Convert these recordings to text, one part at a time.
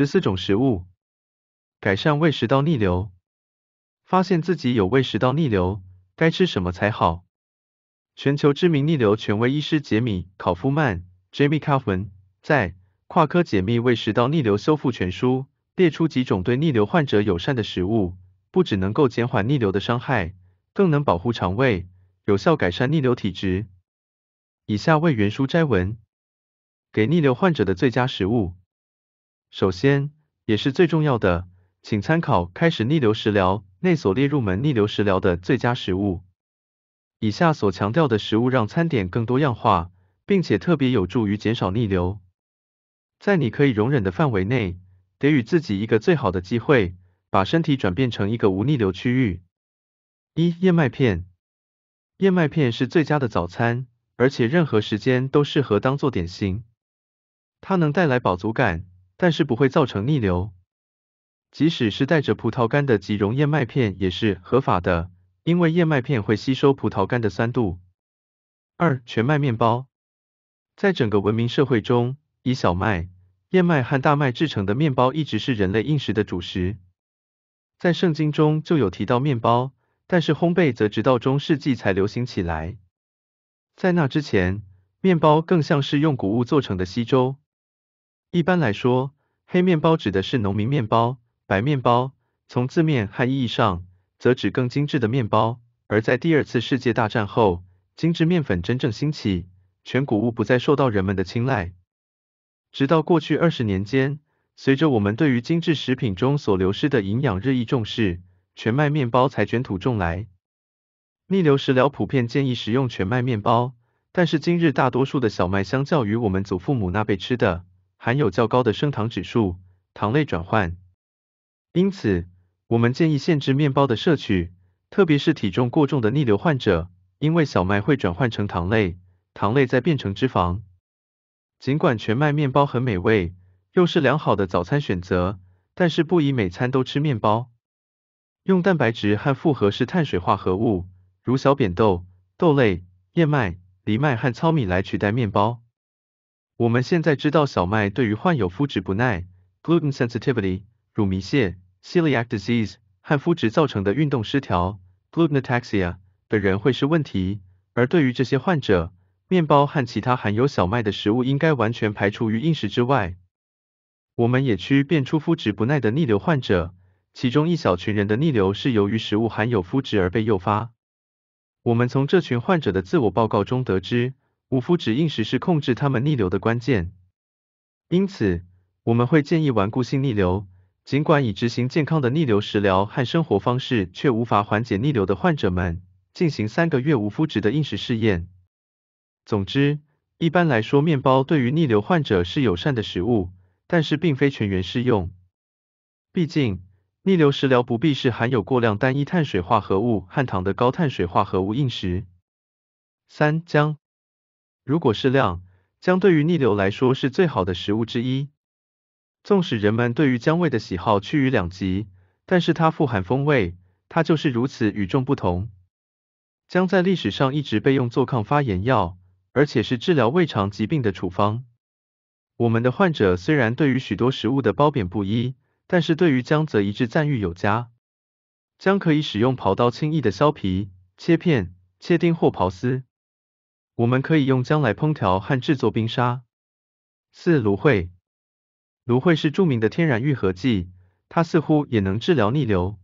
十四种食物改善胃食道逆流。发现自己有胃食道逆流，该吃什么才好？全球知名逆流权威医师杰米·考夫曼 （Jamie Kaufman） 在《跨科解密胃食道逆流修复全书》列出几种对逆流患者友善的食物，不只能够减缓逆流的伤害，更能保护肠胃，有效改善逆流体质。以下为原书摘文：给逆流患者的最佳食物。首先，也是最重要的，请参考开始逆流食疗内所列入门逆流食疗的最佳食物。以下所强调的食物让餐点更多样化，并且特别有助于减少逆流。在你可以容忍的范围内，给予自己一个最好的机会，把身体转变成一个无逆流区域。一、燕麦片。燕麦片是最佳的早餐，而且任何时间都适合当做点心。它能带来饱足感。但是不会造成逆流，即使是带着葡萄干的即溶燕麦片也是合法的，因为燕麦片会吸收葡萄干的酸度。二全麦面包，在整个文明社会中，以小麦、燕麦和大麦制成的面包一直是人类饮食的主食。在圣经中就有提到面包，但是烘焙则直到中世纪才流行起来。在那之前，面包更像是用谷物做成的稀粥。一般来说，黑面包指的是农民面包，白面包从字面和意义上则指更精致的面包。而在第二次世界大战后，精致面粉真正兴起，全谷物不再受到人们的青睐。直到过去二十年间，随着我们对于精致食品中所流失的营养日益重视，全麦面包才卷土重来。逆流食疗普遍建议食用全麦面包，但是今日大多数的小麦相较于我们祖父母那辈吃的。含有较高的升糖指数、糖类转换。因此我们建议限制面包的摄取，特别是体重过重的逆流患者，因为小麦会转换成糖类，糖类再变成脂肪。尽管全麦面包很美味，又是良好的早餐选择，但是不宜每餐都吃面包。用蛋白质和复合式碳水化合物，如小扁豆、豆类、燕麦、藜麦和糙米来取代面包。我们现在知道小麦对于患有麸质不耐 （gluten sensitivity）、乳糜泻 （celiac disease） 和麸质造成的运动失调 g l u t e n t a x i a 的人会是问题。而对于这些患者，面包和其他含有小麦的食物应该完全排除于饮食之外。我们也区辨出麸质不耐的逆流患者，其中一小群人的逆流是由于食物含有麸质而被诱发。我们从这群患者的自我报告中得知。无麸质饮食是控制他们逆流的关键，因此我们会建议顽固性逆流，尽管已执行健康的逆流食疗和生活方式，却无法缓解逆流的患者们进行三个月无麸质的饮食试验。总之，一般来说，面包对于逆流患者是友善的食物，但是并非全员适用。毕竟，逆流食疗不必是含有过量单一碳水化合物和糖的高碳水化合物饮食。三姜。如果适量，姜对于逆流来说是最好的食物之一。纵使人们对于姜味的喜好趋于两极，但是它富含风味，它就是如此与众不同。姜在历史上一直被用作抗发炎药，而且是治疗胃肠疾病的处方。我们的患者虽然对于许多食物的褒贬不一，但是对于姜则一致赞誉有加。姜可以使用刨刀轻易的削皮、切片、切丁或刨丝。我们可以用姜来烹调和制作冰沙。四、芦荟，芦荟是著名的天然愈合剂，它似乎也能治疗逆流。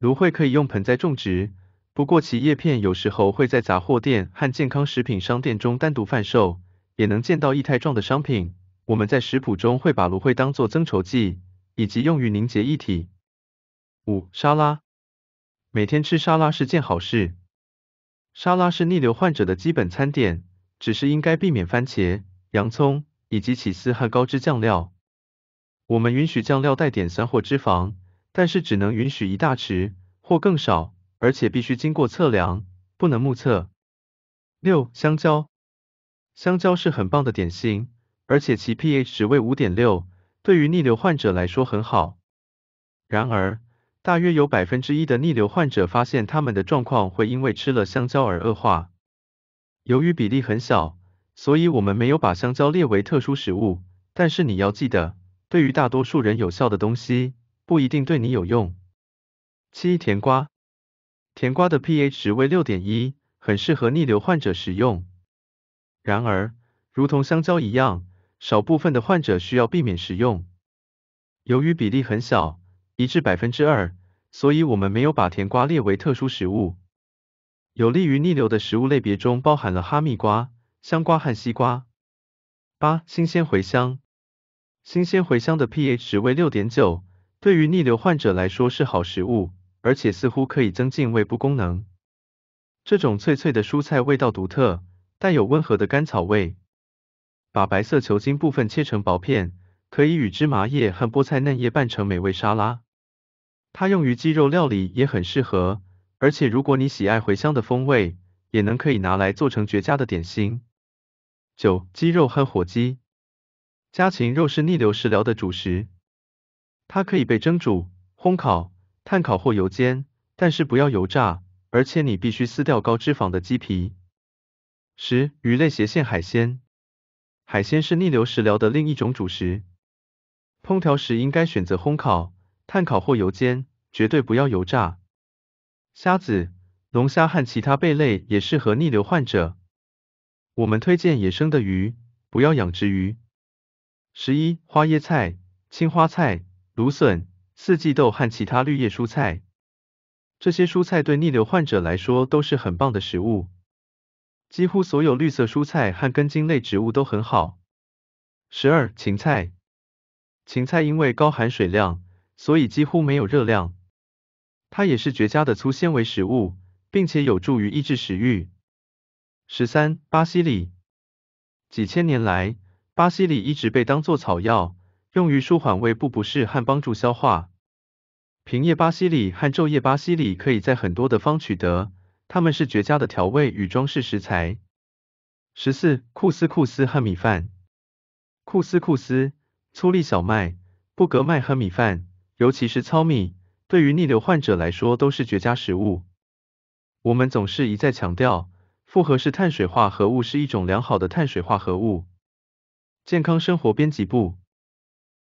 芦荟可以用盆栽种植，不过其叶片有时候会在杂货店和健康食品商店中单独贩售，也能见到液态状的商品。我们在食谱中会把芦荟当做增稠剂，以及用于凝结一体。五、沙拉，每天吃沙拉是件好事。沙拉是逆流患者的基本餐点，只是应该避免番茄、洋葱以及起司和高脂酱料。我们允许酱料带点酸或脂肪，但是只能允许一大匙或更少，而且必须经过测量，不能目测。六、香蕉。香蕉是很棒的点心，而且其 pH 值为五点六，对于逆流患者来说很好。然而，大约有百分之一的逆流患者发现他们的状况会因为吃了香蕉而恶化。由于比例很小，所以我们没有把香蕉列为特殊食物。但是你要记得，对于大多数人有效的东西，不一定对你有用。七、甜瓜。甜瓜的 pH 值为六点一，很适合逆流患者食用。然而，如同香蕉一样，少部分的患者需要避免食用。由于比例很小。一至百分之二，所以我们没有把甜瓜列为特殊食物。有利于逆流的食物类别中包含了哈密瓜、香瓜和西瓜。八、新鲜茴香。新鲜茴香的 pH 值为六点九，对于逆流患者来说是好食物，而且似乎可以增进胃部功能。这种脆脆的蔬菜味道独特，带有温和的甘草味。把白色球茎部分切成薄片，可以与芝麻叶和菠菜嫩叶拌成美味沙拉。它用于鸡肉料理也很适合，而且如果你喜爱茴香的风味，也能可以拿来做成绝佳的点心。九、鸡肉和火鸡，家禽肉是逆流食疗的主食，它可以被蒸煮、烘烤、炭烤或油煎，但是不要油炸，而且你必须撕掉高脂肪的鸡皮。十、鱼类、斜线海鲜，海鲜是逆流食疗的另一种主食，烹调时应该选择烘烤。炭烤或油煎，绝对不要油炸。虾子、龙虾和其他贝类也适合逆流患者。我们推荐野生的鱼，不要养殖鱼。十一、花椰菜、青花菜、芦笋、四季豆和其他绿叶蔬菜，这些蔬菜对逆流患者来说都是很棒的食物。几乎所有绿色蔬菜和根茎类植物都很好。十二、芹菜，芹菜因为高含水量。所以几乎没有热量，它也是绝佳的粗纤维食物，并且有助于抑制食欲。十三，巴西里，几千年来，巴西里一直被当作草药，用于舒缓胃部不适和帮助消化。平叶巴西里和昼夜巴西里可以在很多的方取得，它们是绝佳的调味与装饰食材。十四，库斯库斯和米饭，库斯库斯粗粒小麦，布格麦和米饭。尤其是糙米，对于逆流患者来说都是绝佳食物。我们总是一再强调，复合式碳水化合物是一种良好的碳水化合物。健康生活编辑部。